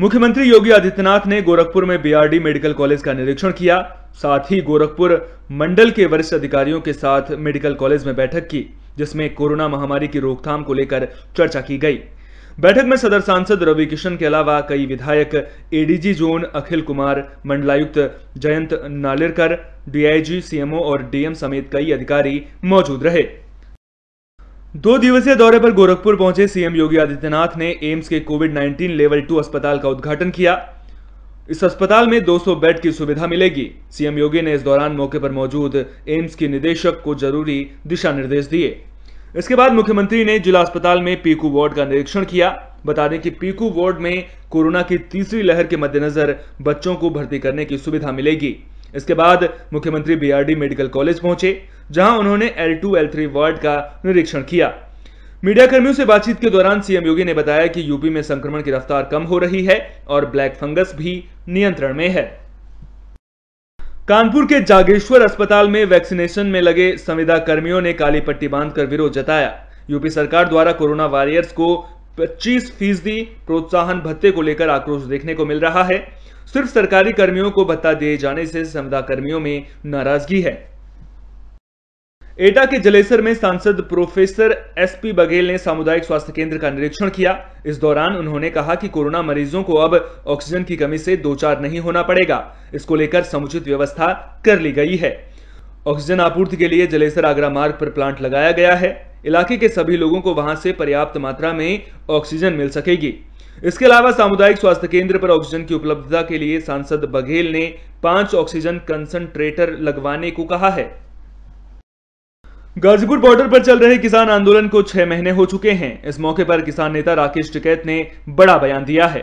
मुख्यमंत्री योगी आदित्यनाथ ने गोरखपुर में बीआरडी मेडिकल कॉलेज का निरीक्षण किया साथ ही गोरखपुर मंडल के वरिष्ठ अधिकारियों के साथ मेडिकल कॉलेज में बैठक की जिसमें कोरोना महामारी की रोकथाम को लेकर चर्चा की गई बैठक में सदर सांसद रवि किशन के अलावा कई विधायक एडीजी जोन अखिल कुमार मंडलायुक्त जयंत नालिरकर डीआईजी सीएमओ और डीएम समेत कई अधिकारी मौजूद रहे दो दिवसीय दौरे पर गोरखपुर पहुंचे सीएम योगी आदित्यनाथ ने एम्स के कोविड 19 लेवल टू अस्पताल का उद्घाटन किया इस अस्पताल में 200 बेड की सुविधा मिलेगी सीएम योगी ने इस दौरान मौके पर मौजूद एम्स के निदेशक को जरूरी दिशा निर्देश दिए इसके बाद मुख्यमंत्री ने जिला अस्पताल में पीकू वार्ड का निरीक्षण किया बता दें कि पीकू वार्ड में कोरोना की तीसरी लहर के मद्देनजर बच्चों को भर्ती करने की सुविधा मिलेगी इसके बाद मुख्यमंत्री बीआरडी मेडिकल कॉलेज पहुंचे जहां उन्होंने L two L three ward का निरीक्षण किया मीडिया कर्मियों से बातचीत के दौरान सीएम योगी ने बताया कि यूपी में संक्रमण की रफ्तार कम हो रही है और ब्लैक फंगस भी नियंत्रण में है कानपुर के जागेश्वर अस्पताल में वैक्सीनेशन में लगे संविदा कर्मियों ने काली पट्टी बांधकर विरोध जताया यूपी सरकार द्वारा कोरोना वॉरियर्स को 25 फीसदी प्रोत्साहन भत्ते को लेकर आक्रोश देखने को मिल रहा है सिर्फ सरकारी कर्मियों को भत्ता दिए जाने से संविदा कर्मियों में नाराजगी है एटा के जलेसर में सांसद प्रोफेसर एसपी बघेल ने सामुदायिक स्वास्थ्य केंद्र का निरीक्षण किया इस दौरान उन्होंने कहा कि कोरोना मरीजों को अब ऑक्सीजन की कमी से दो चार नहीं होना पड़ेगा इसको लेकर समुचित व्यवस्था कर ली गई है ऑक्सीजन आपूर्ति के लिए जलेसर आगरा मार्ग पर प्लांट लगाया गया है इलाके के सभी लोगों को वहां से पर्याप्त मात्रा में ऑक्सीजन मिल सकेगी इसके अलावा सामुदायिक स्वास्थ्य केंद्र पर ऑक्सीजन की उपलब्धता के लिए सांसद बघेल ने पांच ऑक्सीजन कंसंट्रेटर लगवाने को कहा है गाजीपुर बॉर्डर पर चल रहे किसान आंदोलन को छह महीने हो चुके हैं इस मौके पर किसान नेता राकेश टिकैत ने बड़ा बयान दिया है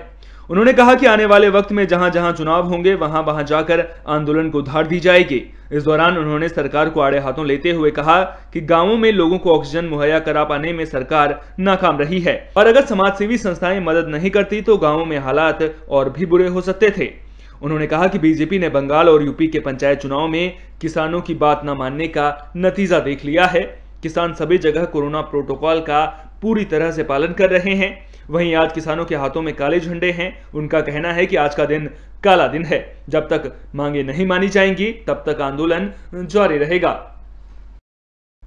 उन्होंने कहा कि आने वाले वक्त में जहां जहां चुनाव होंगे वहां वहां जाकर आंदोलन को धार दी जाएगी इस दौरान उन्होंने सरकार को आड़े हाथों लेते हुए कहा कि गांवों में लोगों को ऑक्सीजन मुहैया करा पाने में सरकार नाकाम रही है और अगर सेवी संस्थाएं मदद नहीं करती तो गाँवों में हालात और भी बुरे हो सकते थे उन्होंने कहा कि बीजेपी ने बंगाल और यूपी के पंचायत चुनाव में किसानों की बात न मानने का नतीजा देख लिया है किसान सभी जगह कोरोना प्रोटोकॉल का पूरी तरह से पालन कर रहे हैं वहीं आज किसानों के हाथों में काले झंडे हैं उनका कहना है कि आज का दिन काला दिन है जब तक मांगे नहीं मानी जाएंगी तब तक आंदोलन जारी रहेगा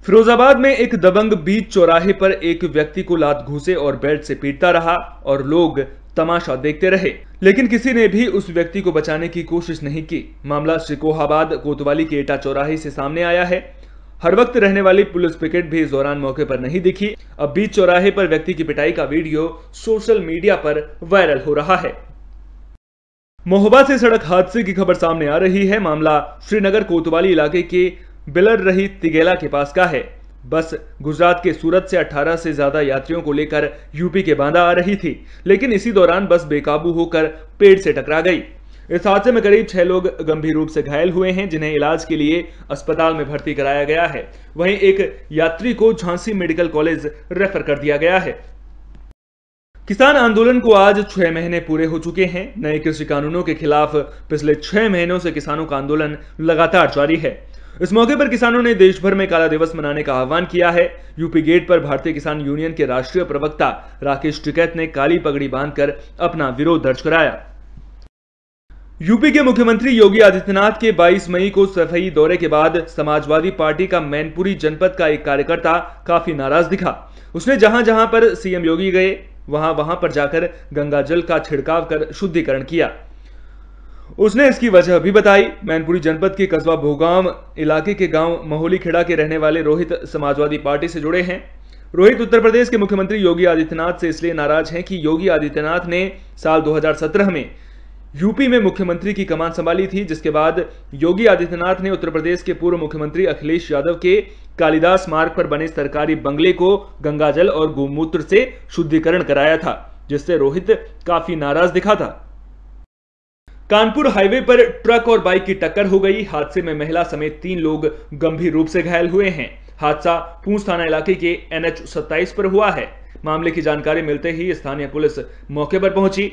फिरोजाबाद में एक दबंग बीच चौराहे पर एक व्यक्ति को लात घुसे और बेल्ट से पीटता रहा और लोग तमाशा देखते रहे लेकिन किसी ने भी उस व्यक्ति को बचाने की कोशिश नहीं की मामला शिकोहाबाद कोतवाली के एटा चौराहे से सामने आया है हर वक्त रहने वाली पुलिस पिकेट भी इस दौरान मौके पर नहीं दिखी अब बीच चौराहे पर व्यक्ति की पिटाई का वीडियो सोशल मीडिया पर वायरल हो रहा है मोहबा से सड़क हादसे की खबर सामने आ रही है मामला श्रीनगर कोतवाली इलाके के बिलर रही तिगेला के पास का है बस गुजरात के सूरत से 18 से ज्यादा यात्रियों को लेकर यूपी के बांदा आ रही थी लेकिन इसी दौरान बस बेकाबू होकर पेड़ से टकरा गई इस हादसे में करीब छह लोग गंभीर रूप से घायल हुए हैं जिन्हें इलाज के लिए अस्पताल में भर्ती कराया गया है वहीं एक यात्री को झांसी मेडिकल कॉलेज रेफर कर दिया गया है किसान आंदोलन को आज छह महीने पूरे हो चुके हैं नए कृषि कानूनों के खिलाफ पिछले छह महीनों से किसानों का आंदोलन लगातार जारी है इस मौके पर किसानों ने देश भर में काला दिवस मनाने का आह्वान किया है यूपी गेट पर भारतीय किसान यूनियन के राष्ट्रीय प्रवक्ता राकेश टिकैत ने काली पगड़ी बांधकर अपना विरोध दर्ज कराया यूपी के मुख्यमंत्री योगी आदित्यनाथ के 22 मई को सफाई दौरे के बाद समाजवादी पार्टी का मैनपुरी जनपद का एक कार्यकर्ता काफी नाराज दिखा उसने जहां जहां पर सीएम योगी गए वहां वहां पर जाकर गंगा जल का छिड़काव कर शुद्धिकरण किया उसने इसकी वजह भी बताई मैनपुरी जनपद के कस्बा भोगाम इलाके के गांव महोली खेड़ा के रहने वाले रोहित समाजवादी पार्टी से जुड़े हैं रोहित उत्तर प्रदेश के मुख्यमंत्री योगी आदित्यनाथ से इसलिए नाराज हैं कि योगी आदित्यनाथ ने साल 2017 में यूपी में मुख्यमंत्री की कमान संभाली थी जिसके बाद योगी आदित्यनाथ ने उत्तर प्रदेश के पूर्व मुख्यमंत्री अखिलेश यादव के कालिदास मार्ग पर बने सरकारी बंगले को गंगाजल और गोमूत्र से शुद्धिकरण कराया था जिससे रोहित काफी नाराज दिखा था कानपुर हाईवे पर ट्रक और बाइक की टक्कर हो गई हादसे में महिला समेत तीन लोग गंभीर रूप से घायल हुए हैं हादसा पूंछ थाना इलाके के एनएच सत्ताईस पर हुआ है मामले की जानकारी मिलते ही स्थानीय पुलिस मौके पर पहुंची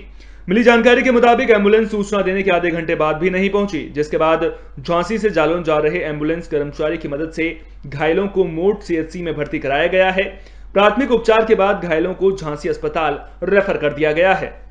मिली जानकारी के मुताबिक एम्बुलेंस सूचना देने के आधे घंटे बाद भी नहीं पहुंची जिसके बाद झांसी से जालौन जा रहे एम्बुलेंस कर्मचारी की मदद से घायलों को मोट सीएचसी में भर्ती कराया गया है प्राथमिक उपचार के बाद घायलों को झांसी अस्पताल रेफर कर दिया गया है